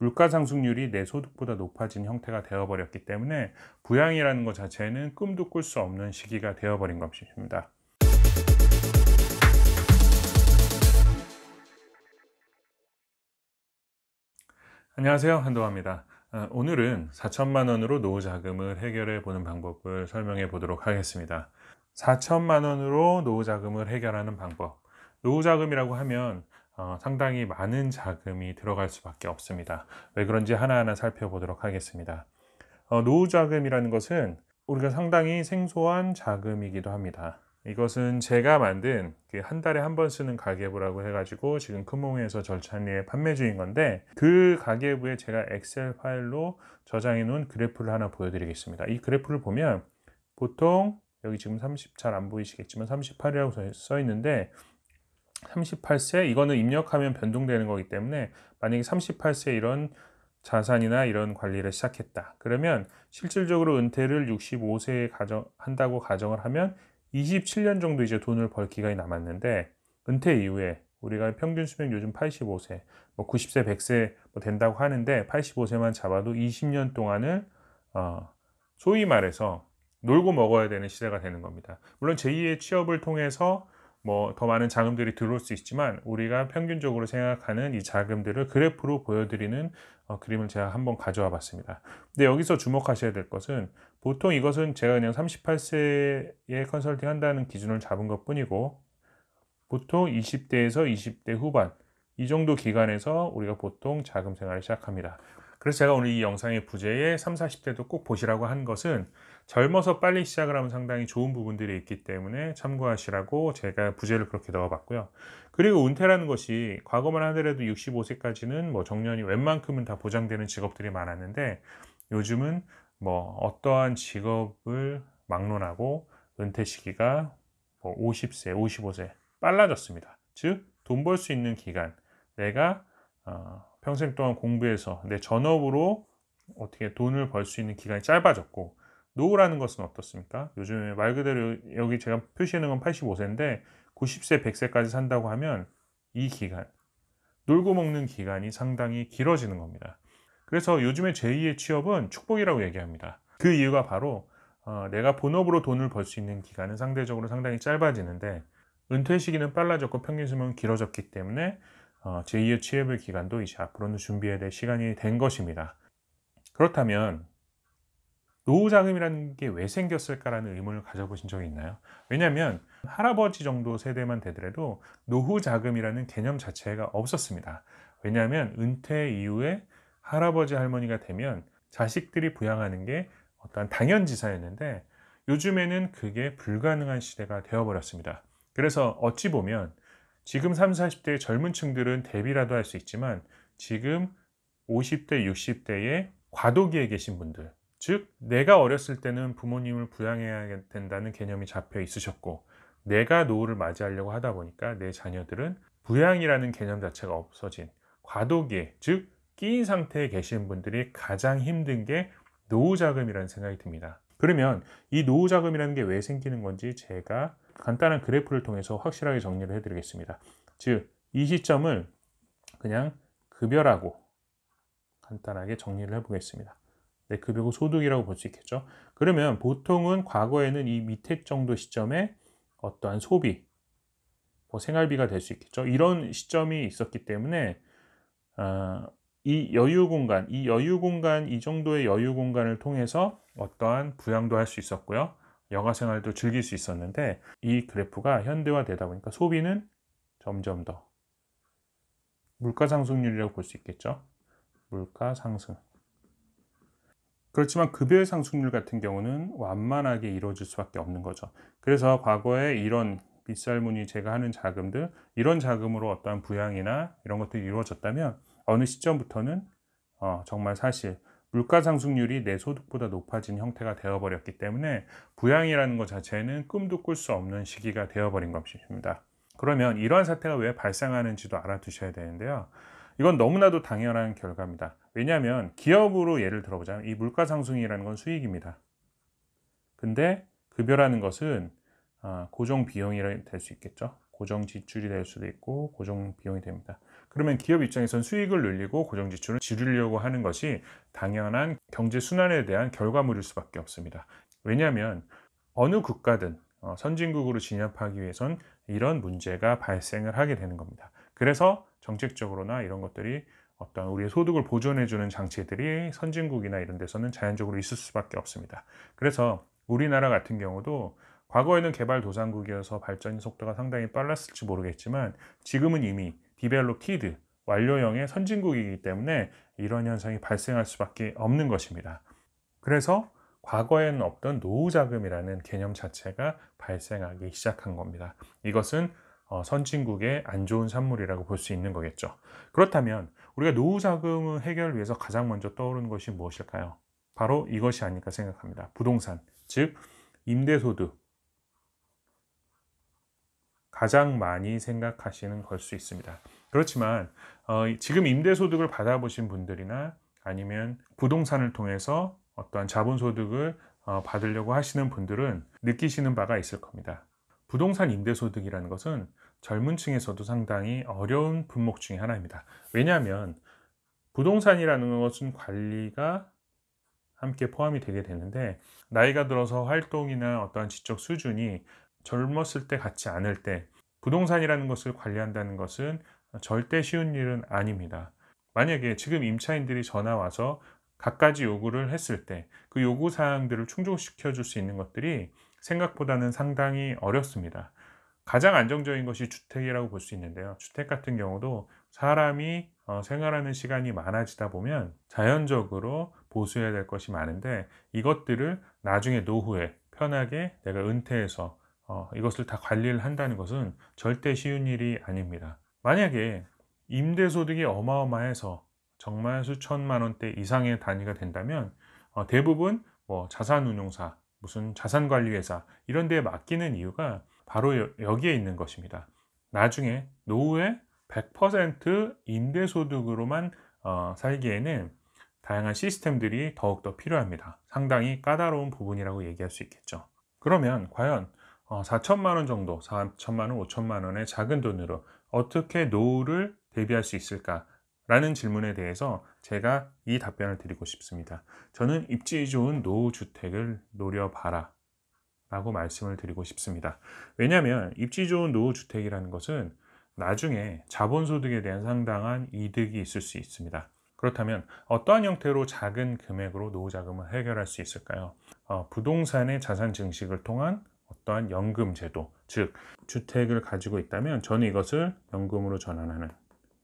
물가 상승률이 내 소득보다 높아진 형태가 되어버렸기 때문에 부양이라는 것 자체는 꿈도 꿀 수 없는 시기가 되어버린 것입니다. 안녕하세요 한도화입니다 어, 오늘은 4천만 원으로 노후 자금을 해결해 보는 방법을 설명해 보도록 하겠습니다. 4천만 원으로 노후 자금을 해결하는 방법. 노후 자금이라고 하면 어, 상당히 많은 자금이 들어갈 수밖에 없습니다. 왜 그런지 하나하나 살펴보도록 하겠습니다. 어, 노후 자금이라는 것은 우리가 상당히 생소한 자금이기도 합니다. 이것은 제가 만든 그 한 달에 한 번 쓰는 가계부라고 해가지고 지금 금몽에서 절찬리에 판매 중인 건데 그 가계부에 제가 엑셀 파일로 저장해 놓은 그래프를 하나 보여드리겠습니다. 이 그래프를 보면 보통 여기 지금 30 잘 안 보이시겠지만 38이라고 써 있는데 38세 이거는 입력하면 변동되는 거기 때문에 만약에 38세 이런 자산이나 이런 관리를 시작했다. 그러면 실질적으로 은퇴를 65세에 가정, 한다고 가정을 하면 27년 정도 이제 돈을 벌 기간이 남았는데 은퇴 이후에 우리가 평균 수명 요즘 85세, 뭐 90세, 100세 뭐 된다고 하는데 85세만 잡아도 20년 동안을 어, 소위 말해서 놀고 먹어야 되는 시대가 되는 겁니다. 물론 제2의 취업을 통해서 뭐더 많은 자금들이 들어올 수 있지만 우리가 평균적으로 생각하는 이 자금들을 그래프로 보여드리는 어, 그림을 제가 한번 가져와 봤습니다. 근데 여기서 주목하셔야 될 것은 보통 이것은 제가 그냥 38세에 컨설팅 한다는 기준을 잡은 것 뿐이고 보통 20대에서 20대 후반 이 정도 기간에서 우리가 보통 자금 생활을 시작합니다. 그래서 제가 오늘 이 영상의 부제에 3, 40대도 꼭 보시라고 한 것은 젊어서 빨리 시작을 하면 상당히 좋은 부분들이 있기 때문에 참고하시라고 제가 부제를 그렇게 넣어봤고요. 그리고 은퇴라는 것이 과거만 하더라도 65세까지는 뭐 정년이 웬만큼은 다 보장되는 직업들이 많았는데 요즘은 뭐 어떠한 직업을 막론하고 은퇴 시기가 뭐 50세, 55세 빨라졌습니다. 즉 돈 벌 수 있는 기간, 내가 어, 평생 동안 공부해서 내 전업으로 어떻게 돈을 벌 수 있는 기간이 짧아졌고 노후라는 것은 어떻습니까? 요즘에 말 그대로 여기 제가 표시하는 건 85세인데 90세, 100세까지 산다고 하면 이 기간, 놀고 먹는 기간이 상당히 길어지는 겁니다. 그래서 요즘에 제2의 취업은 축복이라고 얘기합니다. 그 이유가 바로 어, 내가 본업으로 돈을 벌 수 있는 기간은 상대적으로 상당히 짧아지는데 은퇴 시기는 빨라졌고 평균 수명은 길어졌기 때문에 어, 제2의 취업의 기간도 이제 앞으로는 준비해야 될 시간이 된 것입니다. 그렇다면 노후자금이라는 게 왜 생겼을까라는 의문을 가져보신 적이 있나요? 왜냐하면 할아버지 정도 세대만 되더라도 노후자금이라는 개념 자체가 없었습니다. 왜냐하면 은퇴 이후에 할아버지 할머니가 되면 자식들이 부양하는 게 어떤 당연지사였는데 요즘에는 그게 불가능한 시대가 되어버렸습니다. 그래서 어찌 보면 지금 30, 40대의 젊은 층들은 대비라도 할 수 있지만 지금 50대, 60대의 과도기에 계신 분들 즉, 내가 어렸을 때는 부모님을 부양해야 된다는 개념이 잡혀 있으셨고, 내가 노후를 맞이하려고 하다 보니까 내 자녀들은 부양이라는 개념 자체가 없어진 과도기에, 즉, 끼인 상태에 계신 분들이 가장 힘든 게 노후자금이라는 생각이 듭니다. 그러면 이 노후자금이라는 게 왜 생기는 건지 제가 간단한 그래프를 통해서 확실하게 정리를 해드리겠습니다. 즉, 이 시점을 그냥 급여라고 간단하게 정리를 해보겠습니다. 내 네, 급여고 소득이라고 볼 수 있겠죠. 그러면 보통은 과거에는 이 밑에 정도 시점에 어떠한 소비, 뭐 생활비가 될 수 있겠죠. 이런 시점이 있었기 때문에 어, 이 여유 공간, 이 여유 공간, 이 정도의 여유 공간을 통해서 어떠한 부양도 할 수 있었고요. 여가 생활도 즐길 수 있었는데 이 그래프가 현대화되다 보니까 소비는 점점 더 물가 상승률이라고 볼 수 있겠죠. 물가 상승. 그렇지만 급여의 상승률 같은 경우는 완만하게 이루어질 수밖에 없는 거죠. 그래서 과거에 이런 빗살무늬 제가 하는 자금들 이런 자금으로 어떠한 부양이나 이런 것들이 이루어졌다면 어느 시점부터는 어, 정말 사실 물가 상승률이 내 소득보다 높아진 형태가 되어버렸기 때문에 부양이라는 것 자체는 꿈도 꿀 수 없는 시기가 되어버린 것입니다. 그러면 이러한 사태가 왜 발생하는지도 알아두셔야 되는데요. 이건 너무나도 당연한 결과입니다. 왜냐하면 기업으로 예를 들어보자면 이 물가 상승이라는 건 수익입니다. 근데 급여라는 것은 어, 고정 비용이 될 수 있겠죠. 고정 지출이 될 수도 있고 고정 비용이 됩니다. 그러면 기업 입장에선 수익을 늘리고 고정 지출을 줄이려고 하는 것이 당연한 경제 순환에 대한 결과물일 수밖에 없습니다. 왜냐하면 어느 국가든 어, 선진국으로 진입하기 위해선 이런 문제가 발생을 하게 되는 겁니다. 그래서 정책적으로나 이런 것들이 어떤 우리의 소득을 보존해주는 장치들이 선진국이나 이런 데서는 자연적으로 있을 수밖에 없습니다. 그래서 우리나라 같은 경우도 과거에는 개발도상국이어서 발전 속도가 상당히 빨랐을지 모르겠지만 지금은 이미 디벨롭티드 완료형의 선진국이기 때문에 이런 현상이 발생할 수밖에 없는 것입니다. 그래서 과거에는 없던 노후 자금이라는 개념 자체가 발생하기 시작한 겁니다. 이것은 어, 선진국의 안 좋은 산물이라고 볼 수 있는 거겠죠. 그렇다면 우리가 노후 자금 을 해결을 위해서 가장 먼저 떠오르는 것이 무엇일까요? 바로 이것이 아닐까 생각합니다. 부동산, 즉 임대소득. 가장 많이 생각하시는 걸 수 있습니다. 그렇지만 어, 지금 임대소득을 받아보신 분들이나 아니면 부동산을 통해서 어떠한 자본소득을 어, 받으려고 하시는 분들은 느끼시는 바가 있을 겁니다. 부동산 임대소득이라는 것은 젊은 층에서도 상당히 어려운 분목 중의 하나입니다. 왜냐하면 부동산이라는 것은 관리가 함께 포함이 되게 되는데 나이가 들어서 활동이나 어떠한 지적 수준이 젊었을 때 같지 않을 때 부동산이라는 것을 관리한다는 것은 절대 쉬운 일은 아닙니다. 만약에 지금 임차인들이 전화 와서 갖가지 요구를 했을 때 그 요구 사항들을 충족시켜 줄 수 있는 것들이 생각보다는 상당히 어렵습니다. 가장 안정적인 것이 주택이라고 볼 수 있는데요. 주택 같은 경우도 사람이 어, 생활하는 시간이 많아지다 보면 자연적으로 보수해야 될 것이 많은데 이것들을 나중에 노후에 편하게 내가 은퇴해서 어, 이것을 다 관리를 한다는 것은 절대 쉬운 일이 아닙니다. 만약에 임대소득이 어마어마해서 정말 수천만 원대 이상의 단위가 된다면 어, 대부분 뭐 자산운용사, 무슨 자산관리회사 이런 데에 맡기는 이유가 바로 여기에 있는 것입니다. 나중에 노후에 100% 임대소득으로만 어, 살기에는 다양한 시스템들이 더욱더 필요합니다. 상당히 까다로운 부분이라고 얘기할 수 있겠죠. 그러면 과연 4천만 어, 원 정도, 4천만 원, 5천만 원의 작은 돈으로 어떻게 노후를 대비할 수 있을까? 라는 질문에 대해서 제가 이 답변을 드리고 싶습니다. 저는 입지 좋은 노후주택을 노려봐라 라고 말씀을 드리고 싶습니다. 왜냐하면 입지 좋은 노후주택이라는 것은 나중에 자본소득에 대한 상당한 이득이 있을 수 있습니다. 그렇다면 어떠한 형태로 작은 금액으로 노후자금을 해결할 수 있을까요? 어, 부동산의 자산 증식을 통한 어떠한 연금 제도, 즉 주택을 가지고 있다면 저는 이것을 연금으로 전환하는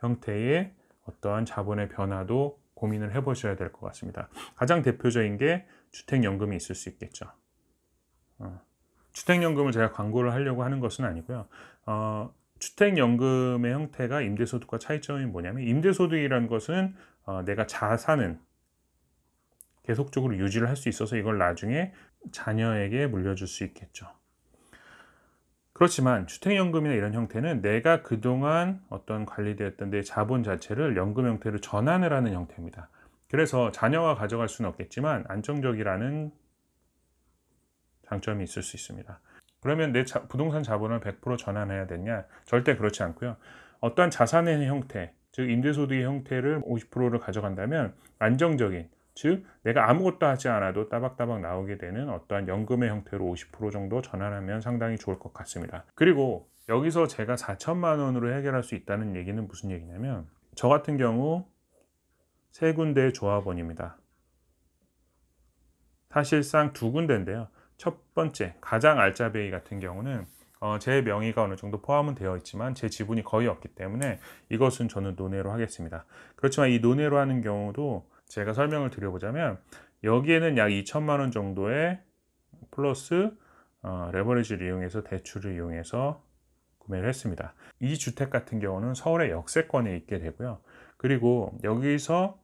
형태의 어떠한 자본의 변화도 고민을 해보셔야 될 것 같습니다. 가장 대표적인 게 주택연금이 있을 수 있겠죠. 어. 주택연금을 제가 광고를 하려고 하는 것은 아니고요. 어, 주택연금의 형태가 임대소득과 차이점이 뭐냐면 임대소득이라는 것은 어, 내가 자산은 계속적으로 유지를 할 수 있어서 이걸 나중에 자녀에게 물려줄 수 있겠죠. 그렇지만 주택연금이나 이런 형태는 내가 그동안 어떤 관리되었던 내 자본 자체를 연금 형태로 전환을 하는 형태입니다. 그래서 자녀가 가져갈 수는 없겠지만 안정적이라는 장점이 있을 수 있습니다. 그러면 내 자, 부동산 자본을 100% 전환해야 되냐? 절대 그렇지 않고요. 어떠한 자산의 형태, 즉 임대소득의 형태를 50%를 가져간다면 안정적인, 즉 내가 아무것도 하지 않아도 따박따박 나오게 되는 어떠한 연금의 형태로 50% 정도 전환하면 상당히 좋을 것 같습니다. 그리고 여기서 제가 4천만 원으로 해결할 수 있다는 얘기는 무슨 얘기냐면 저 같은 경우 세 군데 조합원입니다. 사실상 두 군데인데요. 첫 번째 가장 알짜배이 같은 경우는 어, 제 명의가 어느 정도 포함은 되어 있지만 제 지분이 거의 없기 때문에 이것은 저는 논외로 하겠습니다. 그렇지만 이 논외로 하는 경우도 제가 설명을 드려보자면 여기에는 약 2천만 원 정도의 플러스 어, 레버리지를 이용해서 대출을 이용해서 구매를 했습니다. 이 주택 같은 경우는 서울의 역세권에 있게 되고요. 그리고 여기서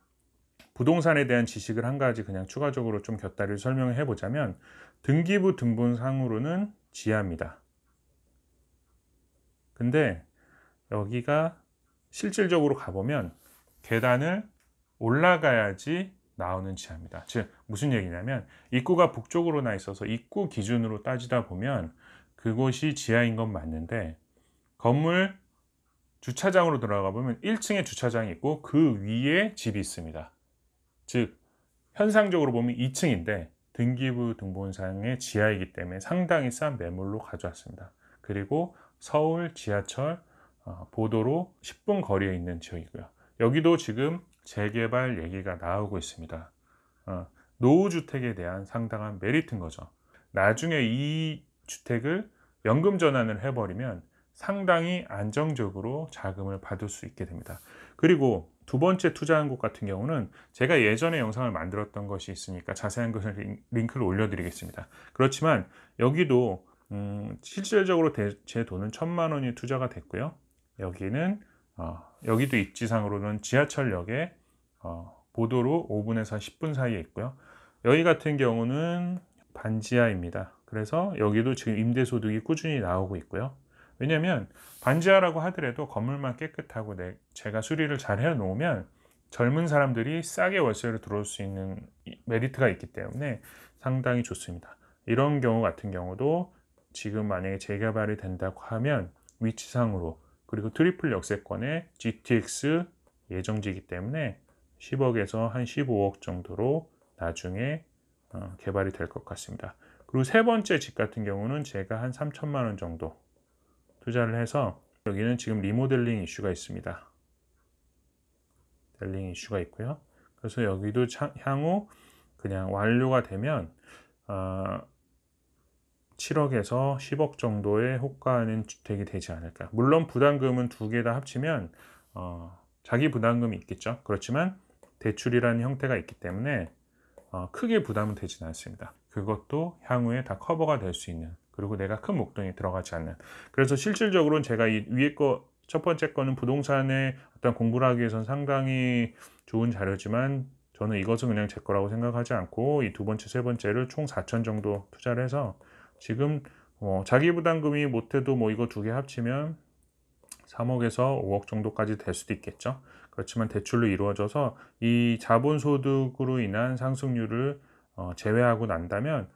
부동산에 대한 지식을 한 가지 그냥 추가적으로 좀 곁다리를 설명해 보자면 등기부 등본상으로는 지하입니다. 근데 여기가 실질적으로 가보면 계단을 올라가야지 나오는 지하입니다. 즉 무슨 얘기냐면 입구가 북쪽으로 나 있어서 입구 기준으로 따지다 보면 그곳이 지하인 건 맞는데 건물 주차장으로 들어가 보면 1층에 주차장이 있고 그 위에 집이 있습니다. 즉 현상적으로 보면 2층인데 등기부 등본상의 지하이기 때문에 상당히 싼 매물로 가져왔습니다. 그리고 서울 지하철 어, 보도로 10분 거리에 있는 지역이고요. 여기도 지금 재개발 얘기가 나오고 있습니다. 어, 노후주택에 대한 상당한 메리트인 거죠. 나중에 이 주택을 연금 전환을 해버리면 상당히 안정적으로 자금을 받을 수 있게 됩니다. 그리고 두 번째 투자한 곳 같은 경우는 제가 예전에 영상을 만들었던 것이 있으니까 자세한 것을 링크를 올려드리겠습니다. 그렇지만 여기도 음, 실질적으로 대, 제 돈은 천만 원이 투자가 됐고요. 여기는 어, 여기도 입지상으로는 지하철역에 어, 보도로 5분에서 10분 사이에 있고요. 여기 같은 경우는 반지하입니다. 그래서 여기도 지금 임대소득이 꾸준히 나오고 있고요. 왜냐하면 반지하라고 하더라도 건물만 깨끗하고 내, 제가 수리를 잘 해놓으면 젊은 사람들이 싸게 월세를 들어올 수 있는 메리트가 있기 때문에 상당히 좋습니다. 이런 경우 같은 경우도 지금 만약에 재개발이 된다고 하면 위치상으로 그리고 트리플 역세권의 GTX 예정지이기 때문에 10억에서 한 15억 정도로 나중에 어, 개발이 될 것 같습니다. 그리고 세 번째 집 같은 경우는 제가 한 3천만 원 정도 투자를 해서 여기는 지금 리모델링 이슈가 있습니다. 델링 이슈가 있고요. 그래서 여기도 향후 그냥 완료가 되면 어, 7억에서 10억 정도의 호가는 주택이 되지 않을까. 물론 부담금은 두 개 다 합치면 어, 자기 부담금이 있겠죠. 그렇지만 대출이라는 형태가 있기 때문에 어, 크게 부담은 되지는 않습니다. 그것도 향후에 다 커버가 될 수 있는 그리고 내가 큰 목돈이 들어가지 않는. 그래서 실질적으로는 제가 이 위에 거, 첫 번째 거는 부동산에 어떤 공부를 하기 위해선 상당히 좋은 자료지만 저는 이것은 그냥 제 거라고 생각하지 않고 이 두 번째, 세 번째를 총 4천 정도 투자를 해서 지금 어, 자기부담금이 못해도 뭐 이거 두 개 합치면 3억에서 5억 정도까지 될 수도 있겠죠. 그렇지만 대출로 이루어져서 이 자본소득으로 인한 상승률을 어, 제외하고 난다면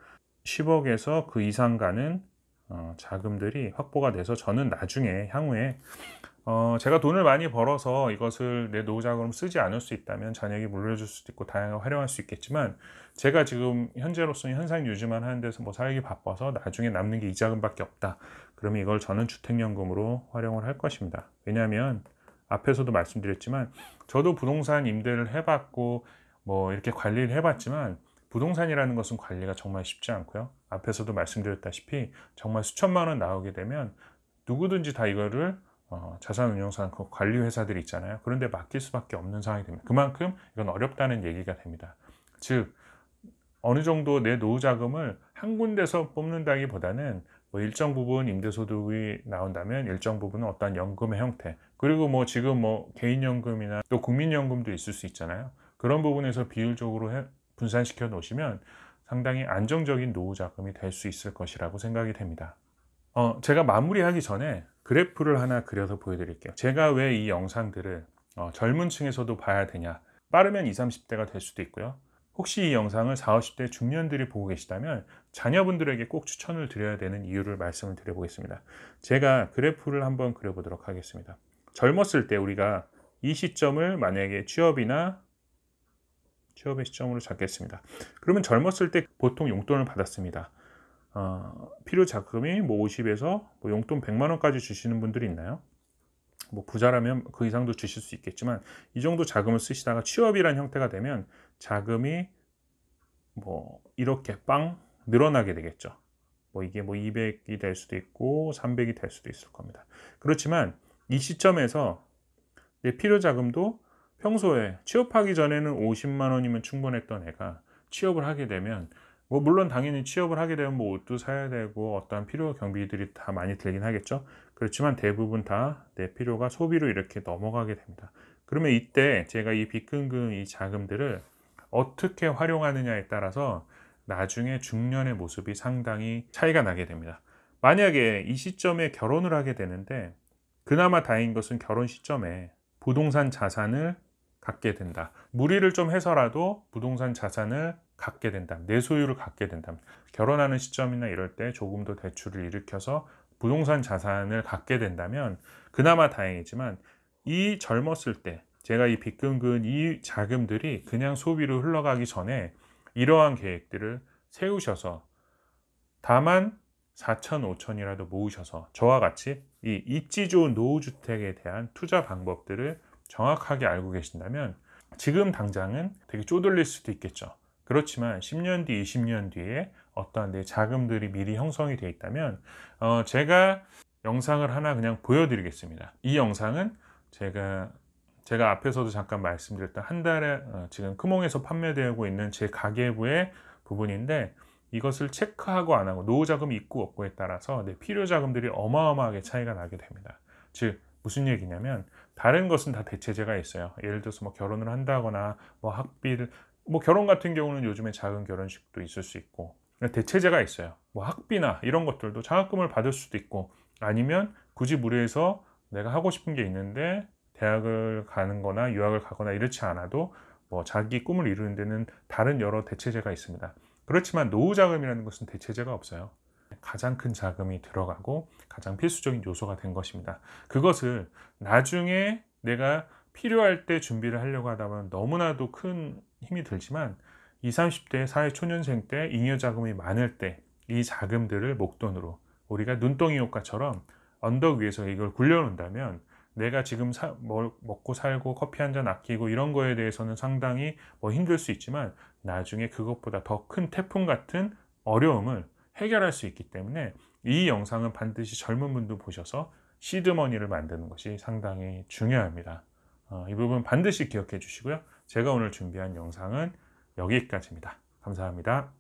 10억에서 그 이상 가는 어, 자금들이 확보가 돼서 저는 나중에 향후에 어, 제가 돈을 많이 벌어서 이것을 내 노후 자금으로 쓰지 않을 수 있다면 자녀에게 물려줄 수도 있고 다양하게 활용할 수 있겠지만 제가 지금 현재로서는 현상 유지만 하는 데서 뭐 살기 바빠서 나중에 남는 게 이 자금밖에 없다. 그러면 이걸 저는 주택연금으로 활용을 할 것입니다. 왜냐하면 앞에서도 말씀드렸지만 저도 부동산 임대를 해봤고 뭐 이렇게 관리를 해봤지만 부동산이라는 것은 관리가 정말 쉽지 않고요. 앞에서도 말씀드렸다시피 정말 수천만 원 나오게 되면 누구든지 다 이거를 어, 자산운용사 그 관리회사들이 있잖아요. 그런데 맡길 수밖에 없는 상황이 됩니다. 그만큼 이건 어렵다는 얘기가 됩니다. 즉 어느 정도 내 노후 자금을 한 군데서 뽑는다기보다는 뭐 일정 부분 임대소득이 나온다면 일정 부분은 어떤 연금의 형태 그리고 뭐 지금 뭐 개인연금이나 또 국민연금도 있을 수 있잖아요. 그런 부분에서 비율적으로 해, 분산시켜 놓으시면 상당히 안정적인 노후 자금이 될 수 있을 것이라고 생각이 됩니다. 어, 제가 마무리하기 전에 그래프를 하나 그려서 보여드릴게요. 제가 왜 이 영상들을 어, 젊은 층에서도 봐야 되냐? 빠르면 20, 30대가 될 수도 있고요. 혹시 이 영상을 40, 50대 중년들이 보고 계시다면 자녀분들에게 꼭 추천을 드려야 되는 이유를 말씀을 드려보겠습니다. 제가 그래프를 한번 그려보도록 하겠습니다. 젊었을 때 우리가 이 시점을 만약에 취업이나 취업의 시점으로 잡겠습니다. 그러면 젊었을 때 보통 용돈을 받았습니다. 어, 필요 자금이 뭐 50에서 뭐 용돈 100만 원까지 주시는 분들이 있나요? 뭐 부자라면 그 이상도 주실 수 있겠지만 이 정도 자금을 쓰시다가 취업이란 형태가 되면 자금이 뭐 이렇게 빵 늘어나게 되겠죠. 뭐 이게 뭐 200이 될 수도 있고 300이 될 수도 있을 겁니다. 그렇지만 이 시점에서 내 필요 자금도 평소에 취업하기 전에는 50만 원이면 충분했던 애가 취업을 하게 되면 뭐 물론 당연히 취업을 하게 되면 뭐 옷도 사야 되고 어떠한 필요 경비들이 다 많이 들긴 하겠죠. 그렇지만 대부분 다 내 필요가 소비로 이렇게 넘어가게 됩니다. 그러면 이때 제가 이 빚금금 이 자금들을 어떻게 활용하느냐에 따라서 나중에 중년의 모습이 상당히 차이가 나게 됩니다. 만약에 이 시점에 결혼을 하게 되는데 그나마 다행인 것은 결혼 시점에 부동산 자산을 갖게 된다. 무리를 좀 해서라도 부동산 자산을 갖게 된다. 내 소유를 갖게 된다. 결혼하는 시점이나 이럴 때 조금 더 대출을 일으켜서 부동산 자산을 갖게 된다면 그나마 다행이지만 이 젊었을 때 제가 이 빚금근 이 자금들이 그냥 소비로 흘러가기 전에 이러한 계획들을 세우셔서 다만 4천, 5천이라도 모으셔서 저와 같이 이 입지 좋은 노후주택에 대한 투자 방법들을 정확하게 알고 계신다면 지금 당장은 되게 쪼들릴 수도 있겠죠. 그렇지만 10년 뒤, 20년 뒤에 어떠한 내 자금들이 미리 형성이 되어 있다면 어, 제가 영상을 하나 그냥 보여드리겠습니다. 이 영상은 제가 제가 앞에서도 잠깐 말씀드렸던 한 달에 어, 지금 크몽에서 판매되고 있는 제 가계부의 부분인데 이것을 체크하고 안 하고 노후 자금 있고 없고에 따라서 내 필요 자금들이 어마어마하게 차이가 나게 됩니다. 즉 무슨 얘기냐면 다른 것은 다 대체제가 있어요. 예를 들어서 뭐 결혼을 한다거나 뭐 학비를 뭐 결혼 같은 경우는 요즘에 작은 결혼식도 있을 수 있고 대체제가 있어요. 뭐 학비나 이런 것들도 장학금을 받을 수도 있고 아니면 굳이 무료해서 내가 하고 싶은 게 있는데 대학을 가는 거나 유학을 가거나 이렇지 않아도 뭐 자기 꿈을 이루는 데는 다른 여러 대체제가 있습니다. 그렇지만 노후 자금이라는 것은 대체제가 없어요. 가장 큰 자금이 들어가고 가장 필수적인 요소가 된 것입니다. 그것을 나중에 내가 필요할 때 준비를 하려고 하다 보면 너무나도 큰 힘이 들지만 20, 30대 사회 초년생 때 잉여 자금이 많을 때 이 자금들을 목돈으로 우리가 눈덩이 효과처럼 언덕 위에서 이걸 굴려놓는다면 내가 지금 사, 먹고 살고 커피 한 잔 아끼고 이런 거에 대해서는 상당히 뭐 힘들 수 있지만 나중에 그것보다 더 큰 태풍 같은 어려움을 해결할 수 있기 때문에 이 영상은 반드시 젊은 분도 보셔서 시드머니를 만드는 것이 상당히 중요합니다. 어, 이 부분 반드시 기억해 주시고요. 제가 오늘 준비한 영상은 여기까지입니다. 감사합니다.